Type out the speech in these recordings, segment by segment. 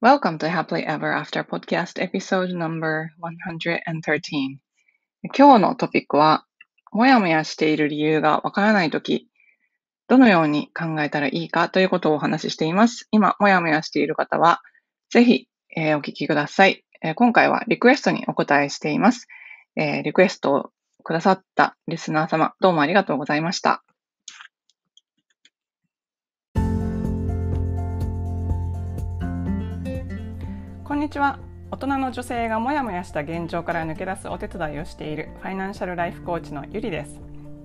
Welcome to Happily Ever After Podcast Episode Number 113今日のトピックは、もやもやしている理由がわからないとき、どのように考えたらいいかということをお話ししています。今、もやもやしている方は、ぜひ、えー、お聞きください、えー、今回はリクエストにお答えしています、えー、リクエストをくださったリスナー様、どうもありがとうございました。にちは大人の女性がモヤモヤした現状から抜け出すお手伝いをしているファイナンシャルライフコーチのゆりです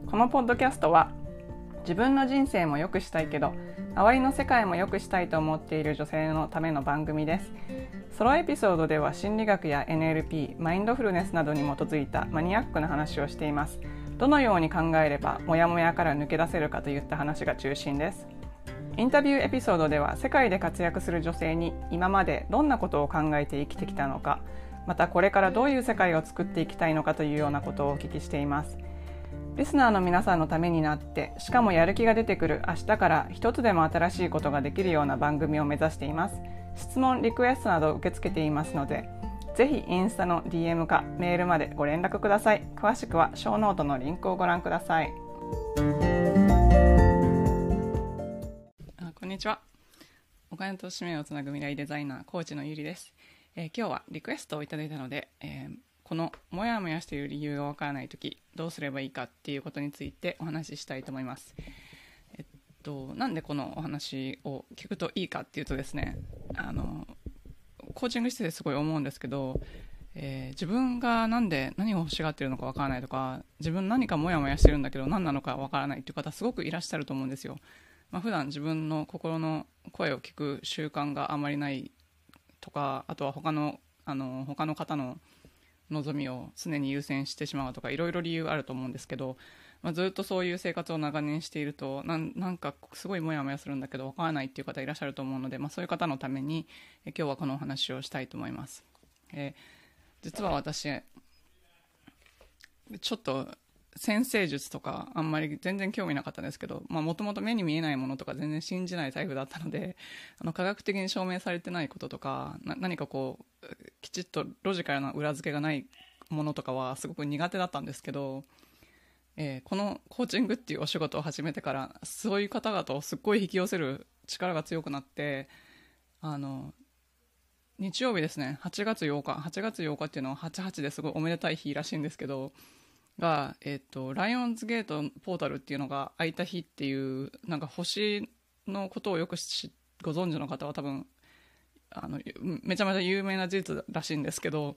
このポッドキャストは自分の人生も良くしたいけど周りの世界も良くしたいと思っている女性のための番組ですソロエピソードでは心理学や NLP マインドフルネスなどに基づいたマニアックな話をしていますどのように考えればモヤモヤから抜け出せるかといった話が中心ですインタビューエピソードでは世界で活躍する女性に今までどんなことを考えて生きてきたのかまたこれからどういう世界を作っていきたいのかというようなことをお聞きしていますリスナーの皆さんのためになってしかもやる気が出てくる明日から一つでも新しいことができるような番組を目指しています質問リクエストなど受け付けていますのでぜひインスタの DM かメールまでご連絡ください詳しくはショーノートのリンクをご覧くださいにちはお金と使命をつなぐ未来デザイナーコーチのゆりです、えー、今日はリクエストをいただいたので、えー、このモヤモヤしている理由がわからない時どうすればいいかっていうことについてお話ししたいと思いますえっとなんでこのお話を聞くといいかっていうとですねあのコーチングしててすごい思うんですけどえー、自分が何で何を欲しがってるのかわからないとか自分何かモヤモヤしてるんだけど何なのかわからないっていう方すごくいらっしゃると思うんですよまあ、普段自分の心の声を聞く習慣があまりないとかあとは他のあの他の方の望みを常に優先してしまうとかいろいろ理由あると思うんですけど、まあ、ずっとそういう生活を長年しているとなんかすごいモヤモヤするんだけど分からないっていう方いらっしゃると思うので、まあ、そういう方のために今日はこのお話をしたいと思います。え実は私ちょっと先生術とかあんまり全然興味なかったんですけどもともと目に見えないものとか全然信じないタイプだったので あの科学的に証明されてないこととか何かこうきちっとロジカルな裏付けがないものとかはすごく苦手だったんですけど、えー、このコーチングっていうお仕事を始めてからそういう方々をすっごい引き寄せる力が強くなってあの日曜日ですね8月8日8月8日っていうのは88ですごいおめでたい日らしいんですけどが、えっ、と、ライオンズゲートポータルっていうのが開いた日っていう、なんか星のことをよくご存知の方は多分、あの、めちゃめちゃ有名な事実らしいんですけど、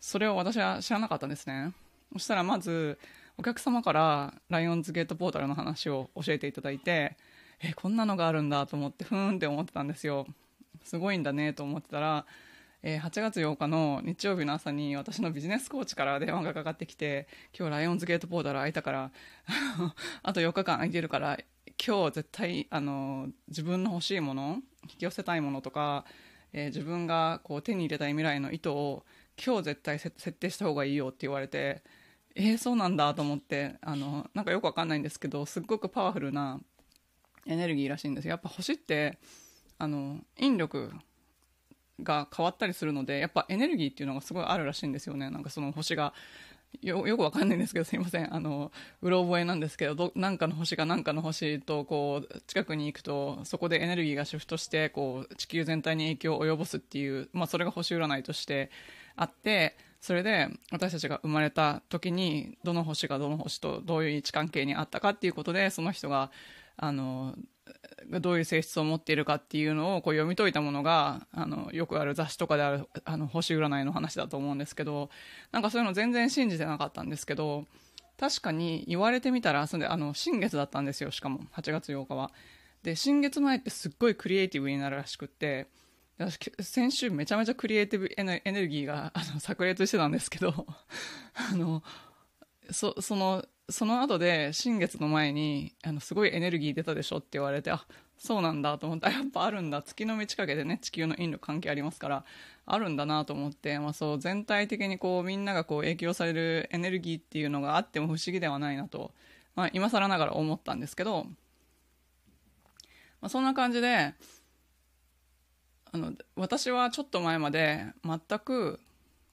それを私は知らなかったんですね。そしたらまず、お客様からライオンズゲートポータルの話を教えていただいて、え、こんなのがあるんだと思って、ふーんって思ってたんですよ。すごいんだねと思ってたら、えー、8月8日の日曜日の朝に私のビジネスコーチから電話がかかってきて今日ライオンズゲートボーダー空いたから あと4日間空いてるから今日絶対あの自分の欲しいもの引き寄せたいものとか、えー、自分がこう手に入れたい未来の意図を今日絶対設定した方がいいよって言われてえー、そうなんだと思ってあのなんかよくわかんないんですけどすっごくパワフルなエネルギーらしいんですやっぱ星ってあの引力が変わったりするのでやっぱエネルギーっていうのがすごいあるらしいんですよねなんかその星がよくわかんないんですけどすいませんあのうろ覚えなんですけどどかの星がなんかの星とこう近くに行くとそこでエネルギーがシフトしてこう地球全体に影響を及ぼすっていう、まあ、それが星占いとしてあってそれで私たちが生まれた時にどの星がどの星とどういう位置関係にあったかっていうことでその人があのどういう性質を持っているかっていうのをこう読み解いたものがあのよくある雑誌とかであるあの星占いの話だと思うんですけどなんかそういうの全然信じてなかったんですけど確かに言われてみたらそあの新月だったんですよしかも8月8日は。で新月前ってすっごいクリエイティブになるらしくって私先週めちゃめちゃクリエイティブエネルギーがあの炸裂してたんですけど あのそそのその後で新月の前にあのすごいエネルギー出たでしょって言われてあそうなんだと思ってやっぱあるんだ月の満ち欠けでね地球の引力関係ありますからあるんだなと思って、まあ、そう全体的にこうみんながこう影響されるエネルギーっていうのがあっても不思議ではないなと、まあ、今更ながら思ったんですけど、まあ、そんな感じであの私はちょっと前まで全く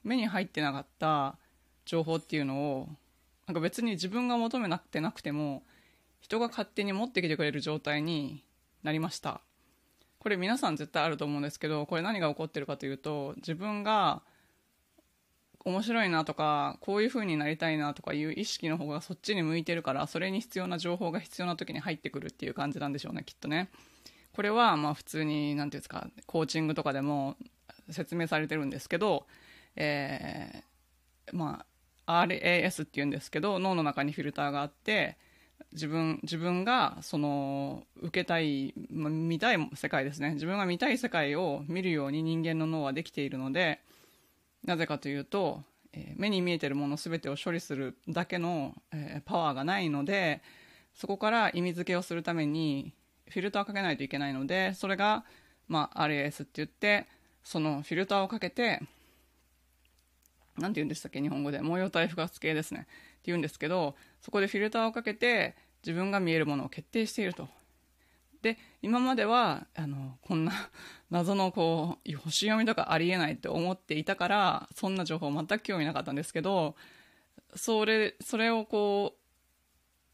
目に入ってなかった情報っていうのをなんか別に自分が求めなくてなくても人が勝手に持ってきてくれる状態になりましたこれ皆さん絶対あると思うんですけどこれ何が起こってるかというと自分が面白いなとかこういう風になりたいなとかいう意識の方がそっちに向いてるからそれに必要な情報が必要な時に入ってくるっていう感じなんでしょうねきっとね。これはまあ普通に何て言うんですかコーチングとかでも説明されてるんですけど、えー、まあ RAS っていうんですけど脳の中にフィルターがあって自分自分がその受けたい、ま見たい世界ですね自分が見たい世界を見るように人間の脳はできているのでなぜかというと、えー、目に見えてるもの全てを処理するだけの、えー、パワーがないのでそこから意味付けをするためにフィルターかけないといけないのでそれが、まあ、RAS って言ってそのフィルターをかけて何て言うんでしたっけ日本語で模様体不活系ですねって言うんですけどそこでフィルターをかけて自分が見えるものを決定していると。で今まではあのこんな謎のこう星読みとかありえないって思っていたからそんな情報全く興味なかったんですけどそれそれをこう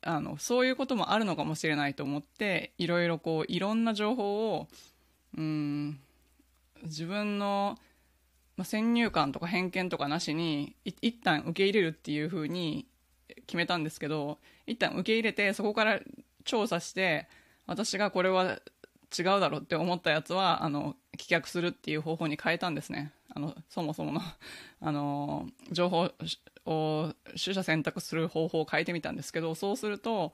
あのそういうこともあるのかもしれないと思っていろいろこういろんな情報をうん自分のまあ、先入観とか偏見とかなしに一旦受け入れるっていうふうに決めたんですけど一旦受け入れてそこから調査して私がこれは違うだろうって思ったやつはあの棄却するっていう方法に変えたんですねあのそもそもの あの情報を取捨選択する方法を変えてみたんですけどそうすると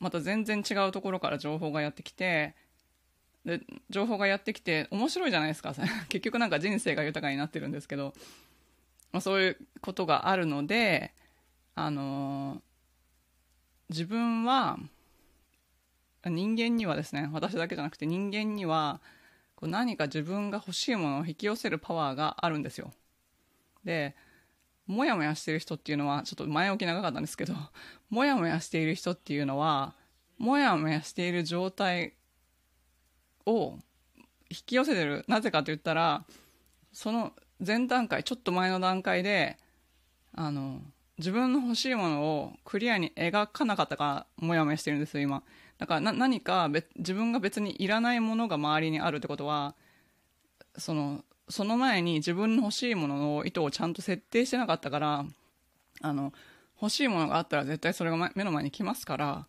また全然違うところから情報がやってきてで情報がやってきて面白いじゃないですか 結局なんか人生が豊かになってるんですけど、まあ、そういうことがあるので、あのー、自分は人間にはですね私だけじゃなくて人間にはこう何か自分が欲しいものを引き寄せるパワーがあるんですよ。でモヤモヤしてる人っていうのはちょっと前置き長かったんですけどモヤモヤしている人っていうのはモヤモヤしている状態を引き寄せてるなぜかと言ったらその前段階ちょっと前の段階であの自分の欲しいものをクリアに描かなかったかモヤモヤしてるんですよ今だから何か自分が別にいらないものが周りにあるってことはそのその前に自分の欲しいものの意図をちゃんと設定してなかったからあの欲しいものがあったら絶対それが目の前に来ますから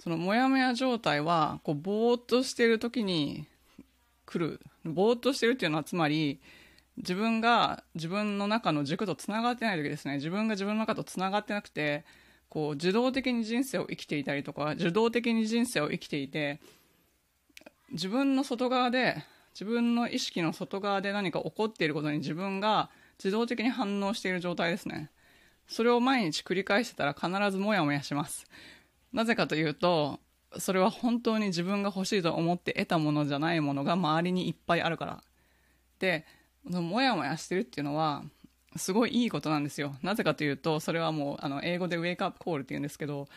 そのモヤモヤ状態はこうぼーっとしてる時に来るぼーっとしてるっていうのはつまり自分が自分の中の軸とつながってない時ですね自分が自分の中とつながってなくてこう自動的に人生を生きていたりとか受動的に人生を生きていて自分の外側で自分の意識の外側で何か起こっていることに自分が自動的に反応している状態ですねそれを毎日繰り返してたら必ずモヤモヤしますなぜかというと、それは本当に自分が欲しいと思って得たものじゃないものが周りにいっぱいあるから。で、もやもやしてるっていうのは、すごいいいことなんですよ。なぜかというと、それはもう、あの、英語でウェイクアップコールって言うんですけど、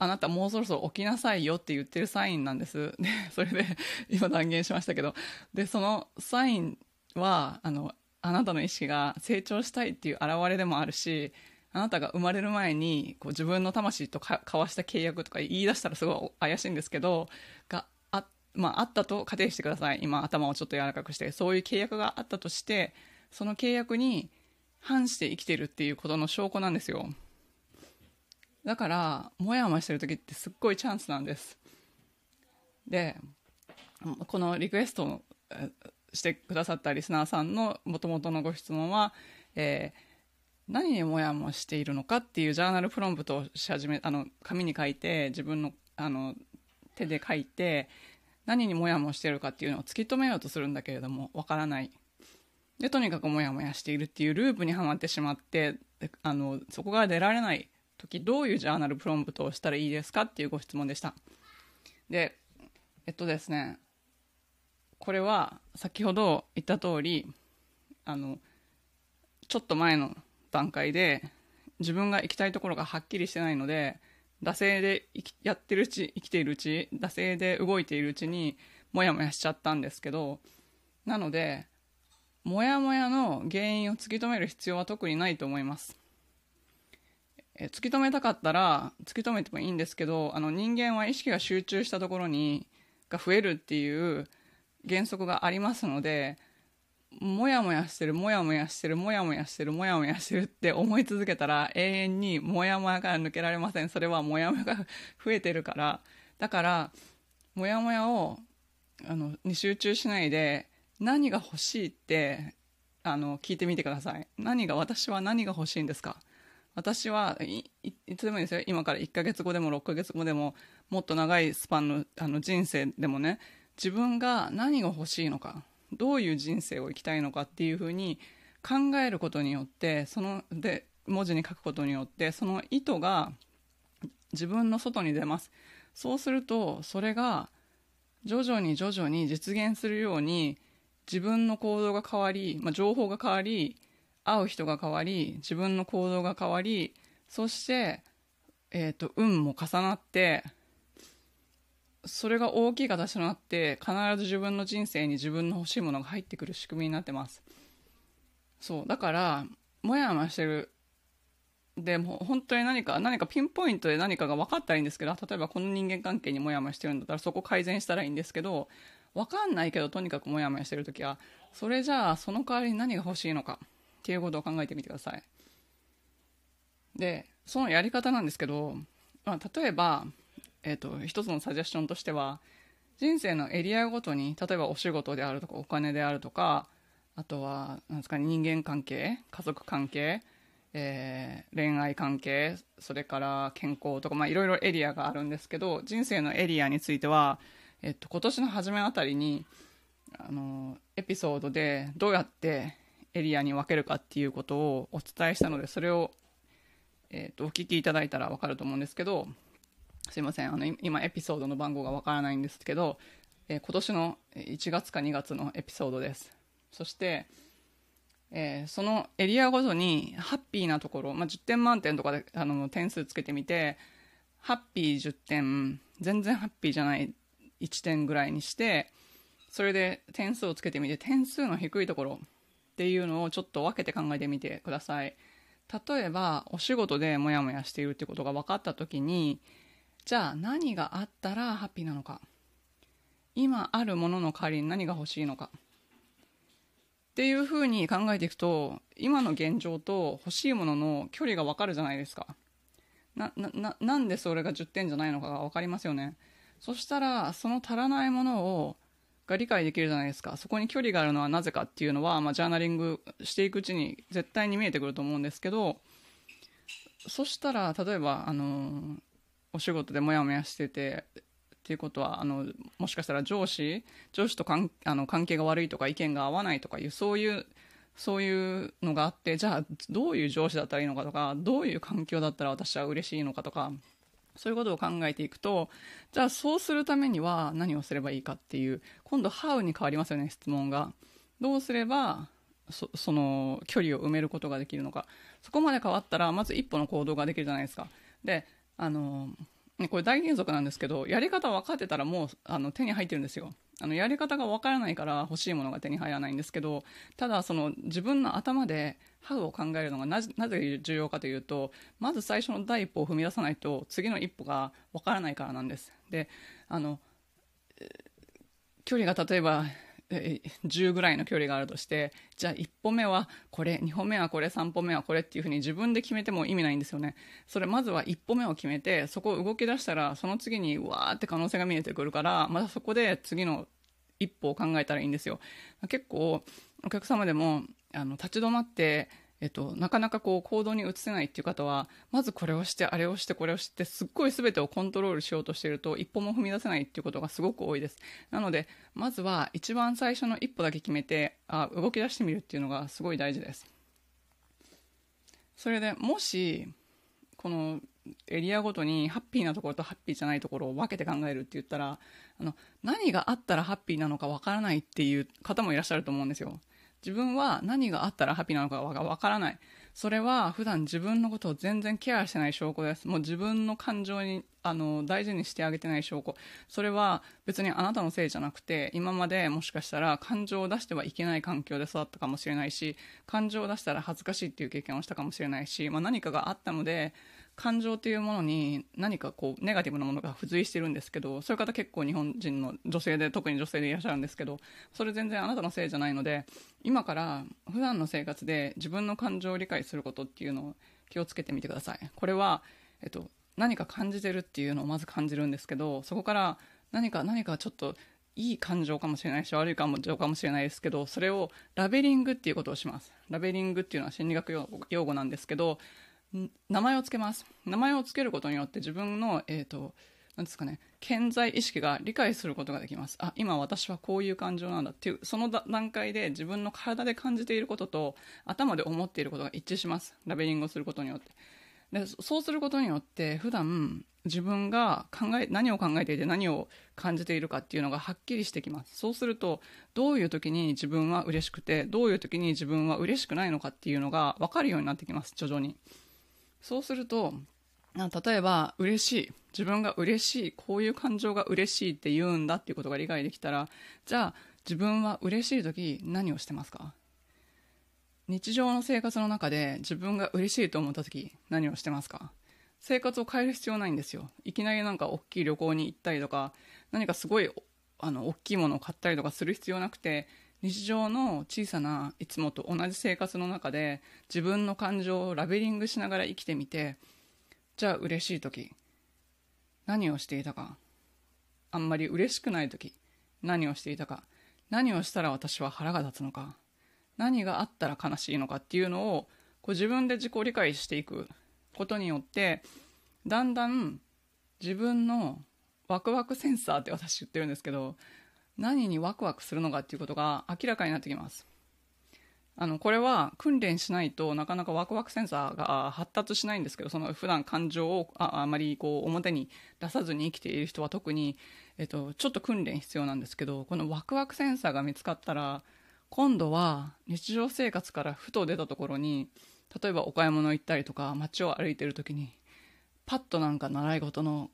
あなたもうそろそろ起きなさいよって言ってるサインなんです。で、それで、今断言しましたけど。で、そのサインは、あの、あなたの意識が成長したいっていう表れでもあるし、あなたが生まれる前にこう自分の魂と交わした契約とか言い出したらすごい怪しいんですけどがあ,、まあ、あったと仮定してください今頭をちょっと柔らかくしてそういう契約があったとしてその契約に反して生きてるっていうことの証拠なんですよだからモヤモヤしてる時ってすっごいチャンスなんですでこのリクエストしてくださったリスナーさんのもともとのご質問は、えー何にモヤモヤしているのかっていうジャーナルプロンプトをし始めあの紙に書いて自分のあの手で書いて何にモヤモヤしてるかっていうのを突き止めようとするんだけれどもわからないでとにかくモヤモヤしているっていうループにはまってしまってあのそこから出られない時どういうジャーナルプロンプトをしたらいいですかっていうご質問でしたでえっとですねこれは先ほど言った通りあのちょっと前の段階で自分が行きたいところがはっきりしてないので惰性でやってるうち生きているうち惰性で動いているうちにモヤモヤしちゃったんですけどなのでモヤモヤの原因を突き止める必要は特にないと思います。え突き止めたかったら突き止めてもいいんですけどあの人間は意識が集中したところにが増えるっていう原則がありますのでもやもやしてるもやもやしてるもやもやしてるもやもやしてるって思い続けたら永遠にもやもやから抜けられませんそれはもやもやが増えてるからだからもやもやをあのに集中しないで何が欲しいってあの聞いてみてください何が私は何が欲しいんですか私はいいつでもいいですよ今から1ヶ月後でも6ヶ月後でももっと長いスパンのあの人生でもね自分が何が欲しいのかどういう人生を生きたいのかっていうふうに考えることによってそので文字に書くことによってその意図が自分の外に出ますそうするとそれが徐々に徐々に実現するように自分の行動が変わり、まあ、情報が変わり会う人が変わり自分の行動が変わりそして、えーと、と運も重なってそれが大きい形となって必ず自分の人生に自分の欲しいものが入ってくる仕組みになってますそうだからモヤモヤしてるでも本当に何か何かピンポイントで何かが分かったらいいんですけど例えばこの人間関係にモヤモヤしてるんだったらそこ改善したらいいんですけど分かんないけどとにかくモヤモヤしてる時はそれじゃあその代わりに何が欲しいのかっていうことを考えてみてくださいでそのやり方なんですけど、まあ、例えばえーと、一つのサジェスションとしては人生のエリアごとに例えばお仕事であるとかお金であるとかあとはなんですか、ね、人間関係家族関係、えー、恋愛関係それから健康とか、まあ、いろいろエリアがあるんですけど人生のエリアについては、えっと、今年の初めあたりにあのエピソードでどうやってエリアに分けるかっていうことをお伝えしたのでそれを、えっと、お聞きいただいたら分かると思うんですけどすいませんあの今エピソードの番号がわからないんですけど、えー、今年の1月か2月のエピソードですそして、えー、そのエリアごとにハッピーなところ、まあ、10点満点とかであの点数つけてみてハッピー10点全然ハッピーじゃない1点ぐらいにしてそれで点数をつけてみて点数の低いところっていうのをちょっと分けて考えてみてください例えばお仕事でモヤモヤしているってことが分かった時にじゃあ何があったらハッピーなのか今あるものの代わりに何が欲しいのかっていうふうに考えていくと今の現状と欲しいものの距離が分かるじゃないですかなななんでそれが10点じゃないのかが分かりますよねそしたらその足らないものをが理解できるじゃないですかそこに距離があるのはなぜかっていうのは、まあ、ジャーナリングしていくうちに絶対に見えてくると思うんですけどそしたら例えばあのお仕事でモヤモヤしててっていうことはあのもしかしたら上司上司とかんあの関係が悪いとか意見が合わないとかいうそういうそういうのがあってじゃあどういう上司だったらいいのかとかどういう環境だったら私は嬉しいのかとかそういうことを考えていくとじゃあそうするためには何をすればいいかっていう今度「How」に変わりますよね質問が。どうすればそその距離を埋めることができるのかそこまで変わったらまず一歩の行動ができるじゃないですか。であのこれ大原則なんですけどやり方分かってたらもうあの手に入ってるんですよあのやり方が分からないから欲しいものが手に入らないんですけどただその自分の頭でハウを考えるのがなぜ重要かというとまず最初の第一歩を踏み出さないと次の一歩が分からないからなんですであの距離が例えば10ぐらいの距離があるとしてじゃあ1歩目はこれ2歩目はこれ3歩目はこれっていうふうに自分で決めても意味ないんですよねそれまずは1歩目を決めてそこを動き出したらその次にわーって可能性が見えてくるからまたそこで次の一歩を考えたらいいんですよ結構お客様でもあの立ち止まってえっと、なかなかこう行動に移せないっていう方は、まずこれをして、あれをして、これをして、すっごい全てをコントロールしようとしていると、一歩も踏み出せないっていうことがすごく多いです。なので、まずは一番最初の一歩だけ決めて、あ動き出してみるっていうのがすごい大事です。それで、もし、このエリアごとにハッピーなところとハッピーじゃないところを分けて考えるって言ったらあの何があったらハッピーなのかわからないっていう方もいらっしゃると思うんですよ。自分は何があったらハッピーなのかがわからない。それは普段自分のことを全然ケアしてない証拠です。もう自分の感情にあの大事にしてあげてない証拠。それは別にあなたのせいじゃなくて、今までもしかしたら感情を出してはいけない環境で育ったかもしれないし、感情を出したら恥ずかしいっていう経験をしたかもしれないし、まあ、何かがあったので、感情というものに何かこうネガティブなものが付随してるんですけどそういう方結構日本人の女性で特に女性でいらっしゃるんですけどそれ全然あなたのせいじゃないので今から普段の生活で自分の感情を理解することっていうのを気をつけてみてください。これは、えっと、何か感じてるっていうのをまず感じるんですけどそこから何か何かちょっといい感情かもしれないし悪い感情かもしれないですけどそれをラベリングっていうことをしますラベリングっていうのは心理学用語なんですけど名前をつけます名前をつけることによって自分のえっ、ー、となんですかね潜在意識が理解することができますあ今私はこういう感情なんだっていうその段階で自分の体で感じていることと頭で思っていることが一致しますラベリングをすることによってでそうすることによって普段自分が考え何を考えていて何を感じているかっていうのがはっきりしてきますそうするとどういう時に自分は嬉しくてどういう時に自分は嬉しくないのかっていうのが分かるようになってきます徐々に。そうすると例えば嬉しい自分が嬉しいこういう感情が嬉しいって言うんだっていうことが理解できたらじゃあ自分は嬉しい時何をしてますか日常の生活の中で自分が嬉しいと思った時何をしてますか生活を変える必要ないんですよいきなりなんか大きい旅行に行ったりとか何かすごいあの大きいものを買ったりとかする必要なくて日常の小さないつもと同じ生活の中で自分の感情をラベリングしながら生きてみてじゃあ嬉しい時何をしていたかあんまり嬉しくない時何をしていたか何をしたら私は腹が立つのか何があったら悲しいのかっていうのをこう自分で自己理解していくことによってだんだん自分のワクワクセンサーって私言ってるんですけど何にワクワクするのかっていうことが明らかになってきますあのこれは訓練しないとなかなかワクワクセンサーが発達しないんですけどその普段感情をああまりこう表に出さずに生きている人は特に、えっと、ちょっと訓練必要なんですけどこのワクワクセンサーが見つかったら今度は日常生活からふと出たところに例えばお買い物行ったりとか街を歩いてる時にパッとなんか習い事の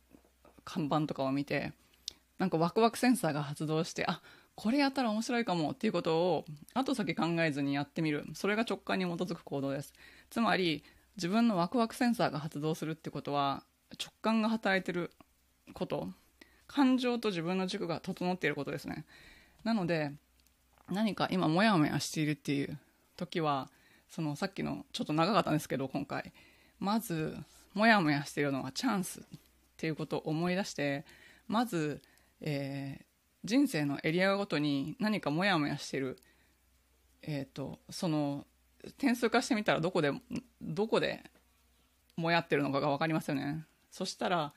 看板とかを見てなんかワクワクセンサーが発動してあこれやったら面白いかもっていうことを後先考えずにやってみるそれが直感に基づく行動ですつまり自分のワクワクセンサーが発動するってことは直感が働いてること感情と自分の軸が整っていることですねなので何か今モヤモヤしているっていう時はそのさっきのちょっと長かったんですけど今回まずモヤモヤしているのはチャンスっていうことを思い出してまずえー、人生のエリアごとに何かモヤモヤしてる、えーと、その点数化してみたらどこでどこでもやってるのかが分かりますよねそしたら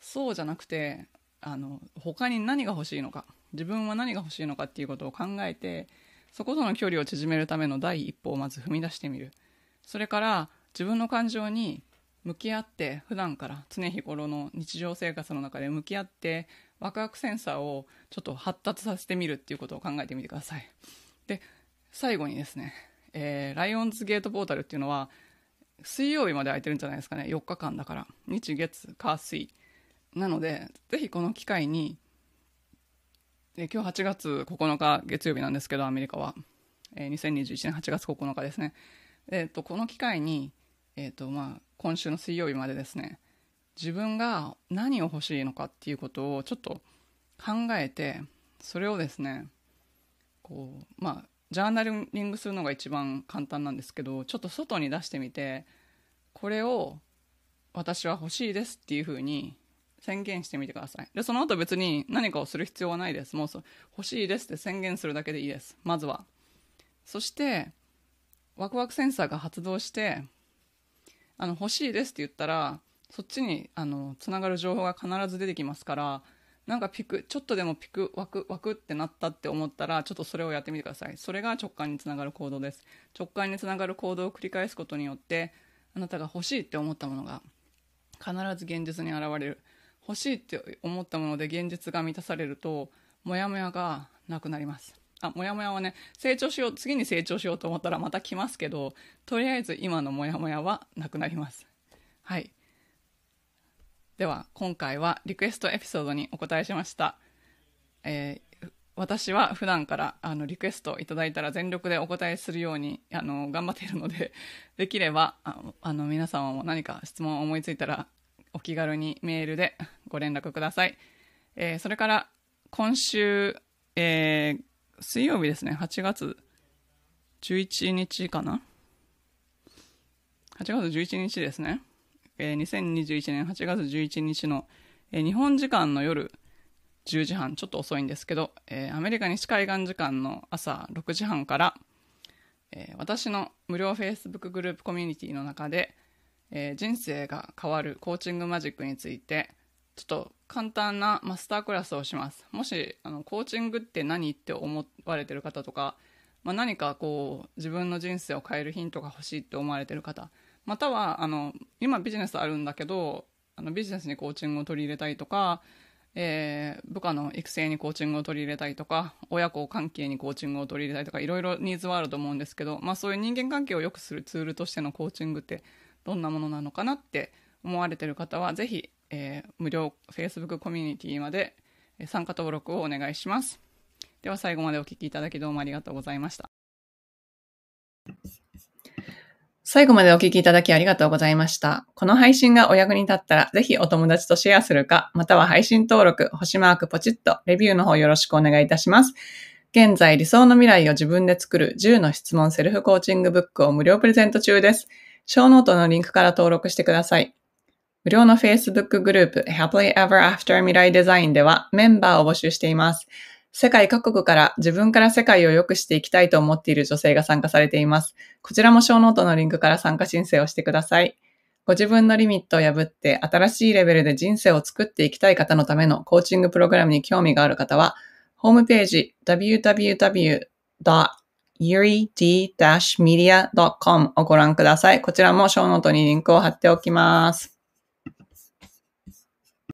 そうじゃなくてあの他に何が欲しいのか自分は何が欲しいのかっていうことを考えてそことの距離を縮めるための第一歩をまず踏み出してみるそれから自分の感情に向き合って普段から常日頃の日常生活の中で向き合ってワクワクセンサーをちょっと発達させてみるっていうことを考えてみてくださいで最後にですね、えー、ライオンズゲートポータルっていうのは水曜日まで空いてるんじゃないですかね4日間だから日月火水なのでぜひこの機会にで今日8月9日月曜日なんですけどアメリカは、えー、2021年8月9日ですね、えーと、この機会に、えーとまあ、今週の水曜日までですね自分が何を欲しいのかっていうことをちょっと考えてそれをですねこうまあジャーナリングするのが一番簡単なんですけどちょっと外に出してみてこれを私は欲しいですっていうふうに宣言してみてくださいでその後別に何かをする必要はないですもう欲しいですって宣言するだけでいいですまずはそしてワクワクセンサーが発動してあの欲しいですって言ったらそっちにあのつながる情報が必ず出てきますからなんかピクちょっとでもピクワクワクってなったって思ったらちょっとそれをやってみてくださいそれが直感につながる行動です直感につながる行動を繰り返すことによってあなたが欲しいって思ったものが必ず現実に現れる欲しいって思ったもので現実が満たされるとモヤモヤがなくなりますあモヤモヤはね成長しよう次に成長しようと思ったらまた来ますけどとりあえず今のモヤモヤはなくなりますはいでは今回はリクエストエピソードにお答えしました、えー、私は普段からあのリクエストいただいたら全力でお答えするようにあの頑張っているので できればあの皆様も何か質問を思いついたらお気軽にメールで ご連絡ください、えー、それから今週、えー、水曜日ですね8月11日かな8月11日ですねえー、2021年8月11日の、えー、日本時間の夜10時半、ちょっと遅いんですけど、えー、アメリカ西海岸時間の朝6時半から、えー、私の無料 Facebook グループコミュニティの中で、えー、人生が変わるコーチングマジックについて、ちょっと簡単なマスタークラスをします。もし、あの、コーチングって何って思われてる方とか、まあ、何かこう、自分の人生を変えるヒントが欲しいって思われてる方、またはあの今ビジネスあるんだけどあのビジネスにコーチングを取り入れたいとか、えー、部下の育成にコーチングを取り入れたいとか親子関係にコーチングを取り入れたいとかいろいろニーズはあると思うんですけど、まあ、そういう人間関係を良くするツールとしてのコーチングってどんなものなのかなって思われてる方は是非、えー、無料 Facebook コミュニティまで参加登録をお願いします。では最後までお聴きいただきどうもありがとうございました。最後までお聞きいただきありがとうございました。この配信がお役に立ったら、ぜひお友達とシェアするか、または配信登録、星マークポチッと、レビューの方よろしくお願いいたします。現在、理想の未来を自分で作る10の質問セルフコーチングブックを無料プレゼント中です。小ノートのリンクから登録してください。無料の Facebook グループ Happily Ever After 未来デザインではメンバーを募集しています。世界各国から自分から世界を良くしていきたいと思っている女性が参加されています。こちらもショーノートのリンクから参加申請をしてください。ご自分のリミットを破って新しいレベルで人生を作っていきたい方のためのコーチングプログラムに興味がある方は、ホームページ www.yuri-media.com をご覧ください。こちらもショーノートにリンクを貼っておきます。